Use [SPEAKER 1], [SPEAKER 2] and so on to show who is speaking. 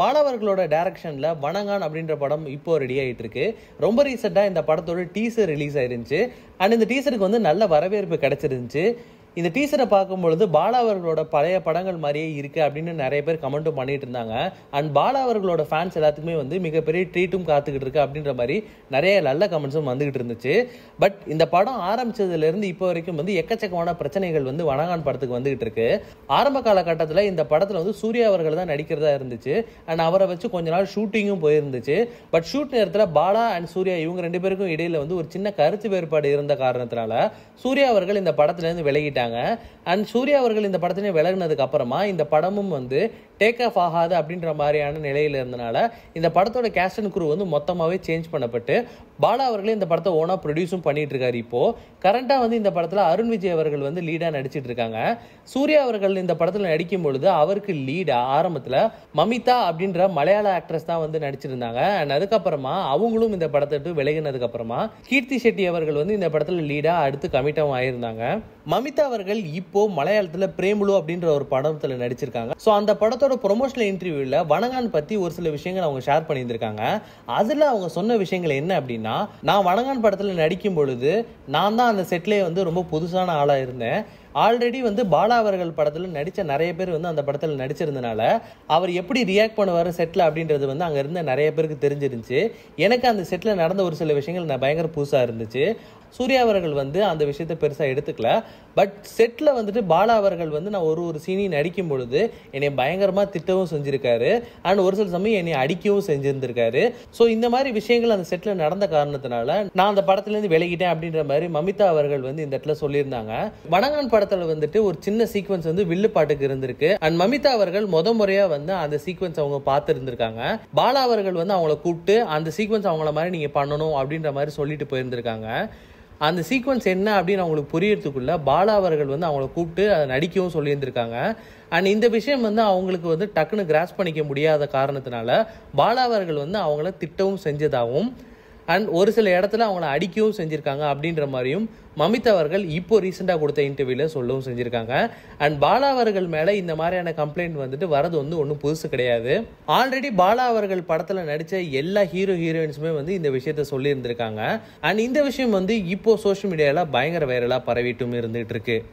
[SPEAKER 1] பாலவர்களோட டேரக்ஷனில் வணங்கான் அப்படின்ற படம் இப்போ ரெடி ஆகிட்டு இருக்கு ரொம்ப ரீசெண்டாக இந்த படத்தோட டீசர் ரிலீஸ் ஆயிருந்துச்சு அண்ட் இந்த டீசருக்கு வந்து நல்ல வரவேற்பு கிடச்சிருந்துச்சு இந்த டீசரை பார்க்கும்பொழுது பாலா அவர்களோட பழைய படங்கள் மாதிரியே இருக்குது அப்படின்னு நிறைய பேர் கமெண்ட்டும் பண்ணிட்டு இருந்தாங்க அண்ட் பாலா அவர்களோட ஃபேன்ஸ் எல்லாத்துக்குமே வந்து மிகப்பெரிய ட்ரீட்டும் காத்துக்கிட்டு இருக்கு அப்படின்ற மாதிரி நிறைய நல்ல கமெண்ட்ஸும் வந்துகிட்டு இருந்துச்சு பட் இந்த படம் ஆரம்பிச்சதுலேருந்து இப்போ வரைக்கும் வந்து எக்கச்சக்கமான பிரச்சனைகள் வந்து வனகான் படத்துக்கு வந்துகிட்டு இருக்கு ஆரம்ப காலகட்டத்தில் இந்த படத்தில் வந்து சூர்யா அவர்கள் தான் நடிக்கிறதா இருந்துச்சு அண்ட் அவரை வச்சு கொஞ்ச நாள் ஷூட்டிங்கும் போயிருந்துச்சு பட் ஷூட் நேரத்தில் பாலா அண்ட் சூர்யா இவங்க ரெண்டு பேருக்கும் இடையில வந்து ஒரு சின்ன கருத்து வேறுபாடு இருந்த காரணத்தினால சூர்யா அவர்கள் இந்த படத்துலேருந்து விலகிட்டாங்க பண்ணியிருக்காங்க அண்ட் சூர்யா அவர்கள் இந்த படத்தினே விலகினதுக்கு அப்புறமா இந்த படமும் வந்து டேக் ஆஃப் ஆகாது அப்படின்ற மாதிரியான நிலையில் இருந்தனால இந்த படத்தோட கேஸ்ட் அண்ட் குரூ வந்து மொத்தமாகவே சேஞ்ச் பண்ணப்பட்டு பாலா அவர்களே இந்த படத்தை ஓனாக ப்ரொடியூஸும் பண்ணிட்டு இப்போது கரண்ட்டாக வந்து இந்த படத்தில் அருண் விஜய் அவர்கள் வந்து லீடாக நடிச்சிட்டு இருக்காங்க சூர்யா அவர்கள் இந்த படத்தில் நடிக்கும் பொழுது அவருக்கு லீடாக ஆரம்பத்தில் மமிதா அப்படின்ற மலையாள ஆக்ட்ரஸ் தான் வந்து நடிச்சிருந்தாங்க அண்ட் அதுக்கப்புறமா அவங்களும் இந்த படத்தை விட்டு விலகினதுக்கப்புறமா கீர்த்தி ஷெட்டி அவர்கள் வந்து இந்த படத்தில் லீடாக அடுத்து கமிட்டவும் ஆயிருந்தாங்க மமிதா அவர்கள் இப்போ மலையாளத்துல பிரேமுலு அப்படின்ற ஒரு படத்தில் நடிச்சிருக்காங்க சோ அந்த படத்தோட ப்ரொமோஷனல் இன்டர்வியூவில் வனகான் பற்றி ஒரு சில விஷயங்கள் அவங்க ஷேர் பண்ணியிருந்திருக்காங்க அதுல அவங்க சொன்ன விஷயங்கள் என்ன அப்படின்னா நான் வனகான் படத்தில் நடிக்கும் பொழுது நான் தான் அந்த செட்லேயே வந்து ரொம்ப புதுசான ஆளாக இருந்தேன் ஆல்ரெடி வந்து பாலா அவர்கள் படத்தில் நடித்த நிறைய பேர் வந்து அந்த படத்தில் நடிச்சிருந்தனால அவர் எப்படி ரியாக்ட் பண்ணுவார் செட்டில் அப்படின்றது வந்து அங்கே இருந்த நிறைய பேருக்கு தெரிஞ்சிருந்துச்சு எனக்கு அந்த செட்டில் நடந்த ஒரு சில விஷயங்கள் நான் பயங்கர புதுசாக இருந்துச்சு சூர்யா அவர்கள் வந்து அந்த விஷயத்த பெருசாக எடுத்துக்கல பட் செட்டில் வந்துட்டு பாலா அவர்கள் வந்து நான் ஒரு ஒரு சீனையும் நடிக்கும் பொழுது என்னை பயங்கரமாக திட்டவும் செஞ்சுருக்காரு அண்ட் ஒரு சில சமயம் என்னை அடிக்கவும் செஞ்சுருந்துருக்காரு ஸோ இந்த மாதிரி விஷயங்கள் அந்த செட்டில் நடந்த காரணத்தினால நான் அந்த படத்துலேருந்து விலகிட்டேன் அப்படின்ற மாதிரி மமிதா அவர்கள் வந்து இந்த இடத்துல சொல்லியிருந்தாங்க வடங்கான் படத்துல வந்துட்டு ஒரு சின்ன சீக்வன்ஸ் வந்து வில்லு பாட்டுக்கு இருந்திருக்கு அண்ட் மமிதா அவர்கள் முத முறையா வந்து அந்த சீக்வன்ஸ் அவங்க பார்த்துருந்துருக்காங்க இருந்திருக்காங்க பாலா அவர்கள் வந்து அவங்கள கூப்பிட்டு அந்த சீக்வன்ஸ் அவங்கள மாதிரி நீங்க பண்ணணும் அப்படின்ற மாதிரி சொல்லிட்டு போயிருந்திருக்காங்க அந்த சீக்வன்ஸ் என்ன அப்படின்னு அவங்களுக்கு புரியறதுக்குள்ள பாலா அவர்கள் வந்து அவங்கள கூப்பிட்டு அதை நடிக்கவும் சொல்லியிருந்திருக்காங்க அண்ட் இந்த விஷயம் வந்து அவங்களுக்கு வந்து டக்குன்னு கிராஸ் பண்ணிக்க முடியாத காரணத்தினால பாலா அவர்கள் வந்து அவங்கள திட்டவும் செஞ்சதாகவும் அண்ட் ஒரு சில இடத்துல அவங்கள அடிக்கவும் செஞ்சுருக்காங்க அப்படின்ற மாதிரியும் மமிதா அவர்கள் இப்போ ரீசெண்டாக கொடுத்த இன்டர்வியூவில் சொல்லவும் செஞ்சுருக்காங்க அண்ட் பாலா அவர்கள் மேலே இந்த மாதிரியான கம்ப்ளைண்ட் வந்துட்டு வரது வந்து ஒன்றும் புதுசு கிடையாது ஆல்ரெடி பாலா அவர்கள் படத்தில் நடித்த எல்லா ஹீரோ ஹீரோயின்ஸுமே வந்து இந்த விஷயத்த சொல்லியிருந்திருக்காங்க அண்ட் இந்த விஷயம் வந்து இப்போ சோஷியல் மீடியாவில் பயங்கர வைரலாக பரவிட்டும் இருந்துகிட்டு இருக்கு